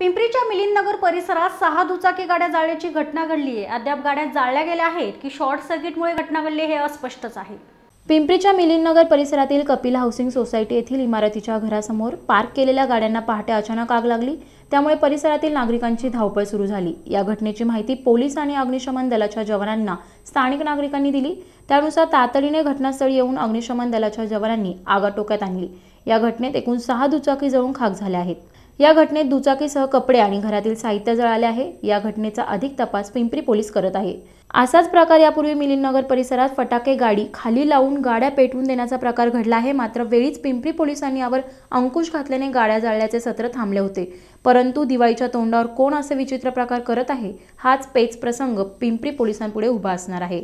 पिंपरीच्या मिलिंदनगर परिसरात सहा दुचाकी गाड्या जाळल्याची घटना घडली आहे अद्याप गाड्या जाळल्या गेल्या आहेत की शॉर्ट सर्किटमुळे घटना घडली हे अस्पष्टच आहे पिंपरीच्या मिलिंदनगर परिसरातील कपिल हाऊसिंग सोसायटी येथील इमारतीच्या घरासमोर पार्क केलेल्या गाड्यांना पहाटे अचानक आग लागली त्यामुळे परिसरातील नागरिकांची धावपळ सुरू झाली या घटनेची माहिती पोलीस आणि अग्निशमन दलाच्या जवानांना स्थानिक नागरिकांनी दिली त्यानुसार तातडीने घटनास्थळी येऊन अग्निशमन दलाच्या जवानांनी आगाटोक्यात आणली या घटनेत एकूण सहा दुचाकी जळून खाक झाल्या आहेत या घटनेत दुचाकीसह कपडे आणि घरातील साहित्य जळाले आहे या घटनेचा अधिक तपास पिंपरी पोलीस करत आहे असाच प्रकार यापूर्वी मिलिंदनगर परिसरात फटाके गाडी खाली लावून गाड्या पेटवून देण्याचा प्रकार घडला आहे मात्र वेळीच पिंपरी पोलिसांनी यावर अंकुश घातल्याने गाड्या जाळल्याचे सत्र थांबले होते परंतु दिवाळीच्या तोंडावर कोण असे विचित्र प्रकार करत आहे हाच पेच प्रसंग पिंपरी पोलिसांपुढे उभा असणार आहे